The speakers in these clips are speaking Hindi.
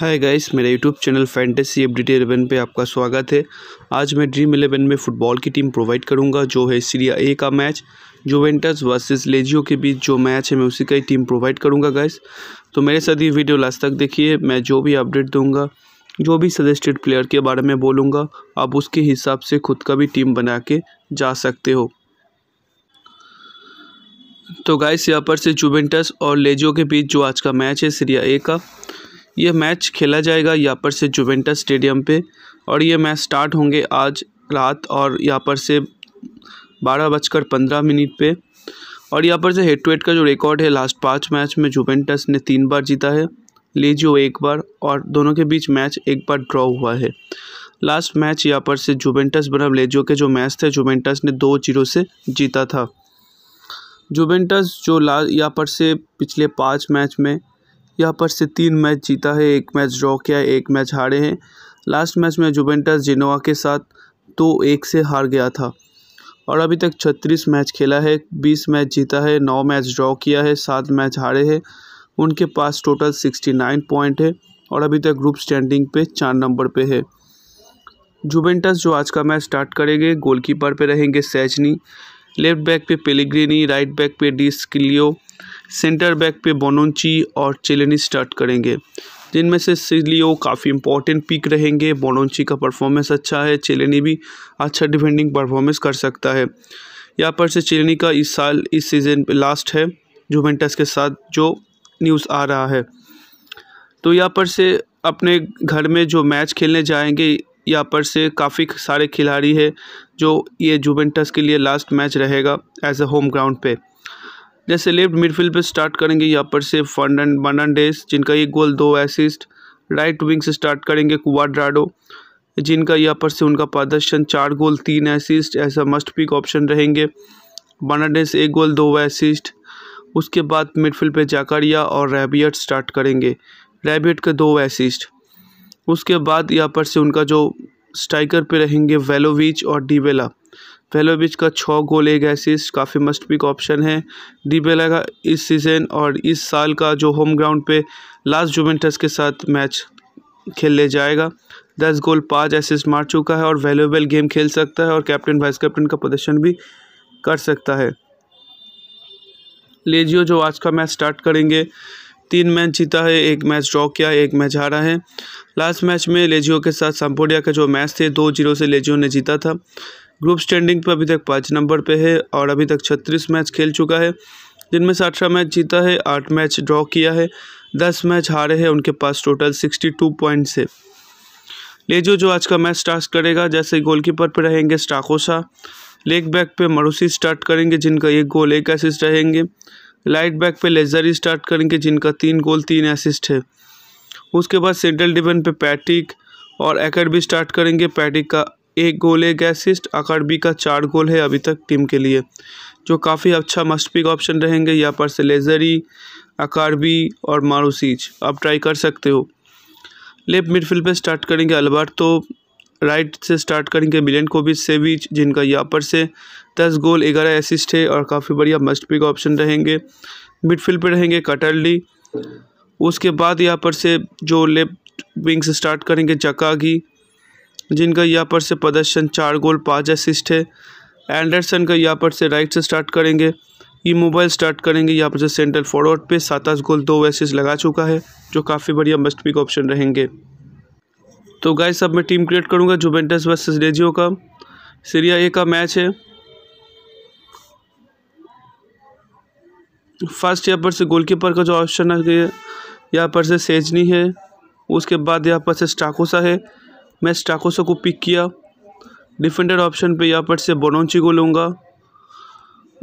हाय गाइस मेरे YouTube channel fantasy update eleven पे आपका स्वागत है आज मैं ड्रीम इलेवन में फ़ुटबॉल की टीम प्रोवाइड करूंगा जो है सीरिया ए का मैच जोवेंटस वर्सेस लेजियो के बीच जो मैच है मैं उसी का ही टीम प्रोवाइड करूंगा गाइस तो मेरे साथ ये वीडियो लास्ट तक देखिए मैं जो भी अपडेट दूँगा जो भी सजेस्टेड प्लेयर के बारे में बोलूँगा आप उसके हिसाब से खुद का भी टीम बना के जा सकते हो तो गाइस यहाँ पर से जुबेंटस और लेजियो के बीच जो आज का मैच है सीरिया ए का यह मैच खेला जाएगा यहाँ पर से जुवेंटा स्टेडियम पे और ये मैच स्टार्ट होंगे आज रात और यहाँ पर से बारह बजकर पंद्रह मिनट पे और यहाँ पर से हेड टू हेड का जो रिकॉर्ड है लास्ट पाँच मैच में जुवेंटस ने तीन बार जीता है लीजियो एक बार और दोनों के बीच मैच एक बार ड्रॉ हुआ है लास्ट मैच यहाँ पर से जुवेंटस बनाम लेजियो के जो मैच थे जुवेंटस ने दो जीरो से जीता था जुवेंटस जो ला यहाँ पर से पिछले पाँच मैच में यहाँ पर से तीन मैच जीता है एक मैच ड्रॉ किया है एक मैच हारे हैं लास्ट मैच में जुबेंटस जिनोवा के साथ दो तो एक से हार गया था और अभी तक छत्तीस मैच खेला है बीस मैच जीता है नौ मैच ड्रॉ किया है सात मैच हारे हैं उनके पास टोटल सिक्सटी नाइन पॉइंट है और अभी तक ग्रुप स्टैंडिंग पे चार नंबर पे है जुबेंटस जो आज का मैच स्टार्ट करेंगे गोलकीपर पे रहेंगे सैजनी लेफ्ट बैक पे पेलीग्रेनी राइट बैक पे डिस्किलियो सेंटर बैक पे बोनोची और चिलेनी स्टार्ट करेंगे जिनमें से सिलियो काफ़ी इंपॉर्टेंट पिक रहेंगे बोनोची का परफॉर्मेंस अच्छा है चिलेनी भी अच्छा डिफेंडिंग परफॉर्मेंस कर सकता है यहाँ पर से चिलेनी का इस साल इस सीज़न पर लास्ट है जुवेंटस के साथ जो न्यूज़ आ रहा है तो यहाँ पर से अपने घर में जो मैच खेलने जाएंगे यहाँ पर से काफ़ी सारे खिलाड़ी है जो ये जुबेंटस के लिए लास्ट मैच रहेगा एज ए होम ग्राउंड पे जैसे लेफ्ट मिडफील्ड पे स्टार्ट करेंगे यहाँ पर से फर्नान फर्नांडेस जिनका एक गोल दो एसिस्ट राइट विंग से स्टार्ट करेंगे कुवाड्राडो जिनका यहाँ पर से उनका प्रदर्शन चार गोल तीन असिस्ट ऐसा मस्ट पिक ऑप्शन रहेंगे बनाडेस एक गोल दो एसिस्ट उसके बाद मिडफील्ड पे जाकारिया और रेबियट स्टार्ट करेंगे रेबियट का दो एसिस्ट उसके बाद यहाँ पर से उनका जो स्ट्राइकर पे रहेंगे वेलोविच और डीबेला वेलोविच का छः गोल एक एसिस काफ़ी मस्ट पिक ऑप्शन है डीबेला का इस सीज़न और इस साल का जो होम ग्राउंड पे लास्ट जुमेंटस के साथ मैच खेलने जाएगा दस गोल पाँच एसिस मार चुका है और वैल्यूएबल गेम खेल सकता है और कैप्टन वाइस कैप्टन का प्रदर्शन भी कर सकता है लेजियो जो आज का मैच स्टार्ट करेंगे तीन मैच जीता है एक मैच ड्रॉ किया है एक मैच हारा है लास्ट मैच में लेजियो के साथ संपोडिया का जो मैच थे दो जीरो से लेजियो ने जीता था ग्रुप स्टैंडिंग पर अभी तक पाँच नंबर पे है और अभी तक छत्तीस मैच खेल चुका है जिनमें से अठारह मैच जीता है आठ मैच ड्रॉ किया है दस मैच हारे हैं उनके पास टोटल सिक्सटी टू पॉइंट्स है लेजो जो आज का मैच स्टार्ट करेगा जैसे गोलकीपर पर रहेंगे स्टाकोसा लेग बैक पे मरूसी स्टार्ट करेंगे जिनका एक गोल एक असिस्ट रहेंगे लाइट बैक पे लेजर स्टार्ट करेंगे जिनका तीन गोल तीन असिस्ट है उसके बाद सेंट्रल डिफेन पे पैटिक और एकेडमी स्टार्ट करेंगे पैटिक का एक गोल एक असिस्ट अकाडमी का चार गोल है अभी तक टीम के लिए जो काफ़ी अच्छा मस्ट पिक ऑप्शन रहेंगे यहाँ पर से लेजरी अकारबी और मारूसीज आप ट्राई कर सकते हो लेफ्ट मिडफील्ड पे स्टार्ट करेंगे अलबर्ट तो, राइट से स्टार्ट करेंगे मिलन कोविच से भी जिनका यहाँ पर से दस गोल ग्यारह असिस्ट है और काफ़ी बढ़िया मस्ट पिक ऑप्शन रहेंगे मिडफील्ड पर रहेंगे कटरली उसके बाद यहाँ पर से जो लेफ्ट विंग से स्टार्ट करेंगे चकागी जिनका यहाँ पर से प्रदर्शन चार गोल पाँच असिस्ट है एंडरसन का यहाँ पर से राइट से स्टार्ट करेंगे ई मोबाइल स्टार्ट करेंगे यहाँ पर से सेंट्रल फॉरवर्ड पे सातास गोल दो एसिस लगा चुका है जो काफ़ी बढ़िया मस्ट पिक ऑप्शन रहेंगे तो गाय सब मैं टीम क्रिएट करूँगा जुबेंटस वर्सेस रेजियो का सीरिया ए का मैच है फर्स्ट यहाँ पर से गोलकीपर का जो ऑप्शन है यहाँ पर से सेजनी है उसके बाद यहाँ पर से स्टाकोसा है मैं स्टाकोसा को पिक किया डिफेंडर ऑप्शन पे यहाँ पर से बोनोची को लूँगा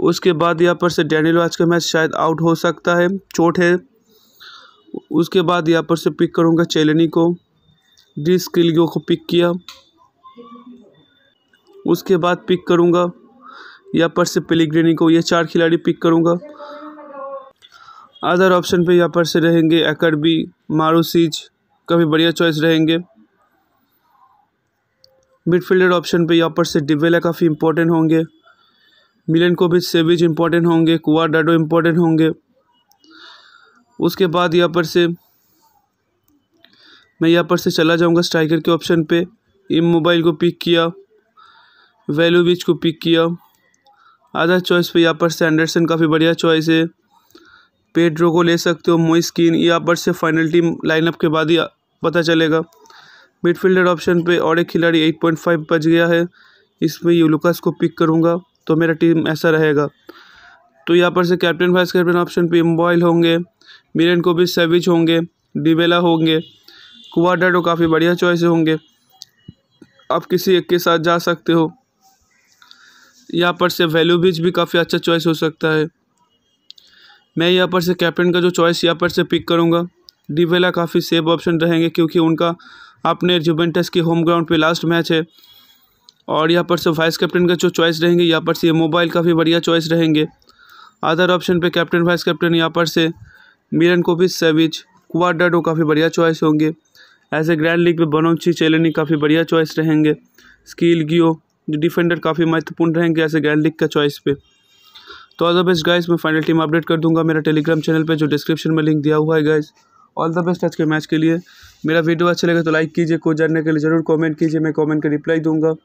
उसके बाद यहाँ पर से डैनियल आज का मैच शायद आउट हो सकता है चोट है उसके बाद यहाँ पर से पिक करूँगा चेलनी को जिस किलियों को पिक किया उसके बाद पिक करूँगा यहाँ पर से पेलिग्रेनी को ये चार खिलाड़ी पिक करूँगा अदर ऑप्शन पे यहाँ पर से रहेंगे एकरबी मारूसीज काफ़ी बढ़िया चॉइस रहेंगे मिडफील्डर ऑप्शन पे यहाँ पर से डिवेला काफ़ी इंपॉर्टेंट होंगे मिलन को भी सेविज इंपॉर्टेंट होंगे कुआ डाडो इंपॉर्टेंट होंगे उसके बाद यहाँ पर से मैं यहाँ पर से चला जाऊँगा स्ट्राइकर के ऑप्शन पे इम मोबाइल को पिक किया वैल्यू बीच को पिक किया आधा चॉइस पे यहाँ पर से एंडरसन काफ़ी बढ़िया चॉइस है पेड्रो को ले सकते हो मोई स्किन यहाँ पर से फाइनल टीम लाइनअप के बाद ही पता चलेगा मिडफील्डर ऑप्शन पे और एक खिलाड़ी एट पॉइंट फाइव बच गया है इसमें यूलुकास को पिक करूँगा तो मेरा टीम ऐसा रहेगा तो यहाँ पर से कैप्टन वाइस कैप्टन ऑप्शन पे इम्बॉयल होंगे मिरन को भी सेविज होंगे डिबेला होंगे कुवाडाडो काफ़ी बढ़िया चॉइस होंगे आप किसी एक के साथ जा सकते हो यहाँ पर से वैल्यू बीच भी काफ़ी अच्छा चॉइस हो सकता है मैं यहाँ पर से कैप्टन का जो चॉइस यहाँ पर से पिक करूँगा डिवेला काफ़ी सेफ ऑप्शन रहेंगे क्योंकि उनका अपने जुबेंटस के होम ग्राउंड पे लास्ट मैच है और यहाँ पर से वाइस कैप्टन का जो चॉइस रहेंगे यहाँ पर से मोबाइल काफ़ी बढ़िया चॉइस रहेंगे अदर ऑप्शन पे कैप्टन वाइस कैप्टन यहाँ पर से मिरन कोविच सेविच कुआडाडो काफ़ी बढ़िया चॉइस होंगे ऐसे ग्रैंड लीग में बनोची चेलनी काफ़ी बढ़िया चॉइस रहेंगे स्कील गियो जो डिफेंडर काफ़ी महत्वपूर्ण रहेंगे ऐसे ग्रैंड लीग का चॉइस पे तो ऑल द बेस्ट गाइस मैं फाइनल टीम अपडेट कर दूंगा मेरा टेलीग्राम चैनल पे जो डिस्क्रिप्शन में लिंक दिया हुआ है गाइस ऑल द बेस्ट आज के मैच के लिए मेरा वीडियो अच्छा लगे तो लाइक कीजिए को जानने के लिए ज़रूर कॉमेंट कीजिए मैं कॉमेंट का रिप्लाई दूंगा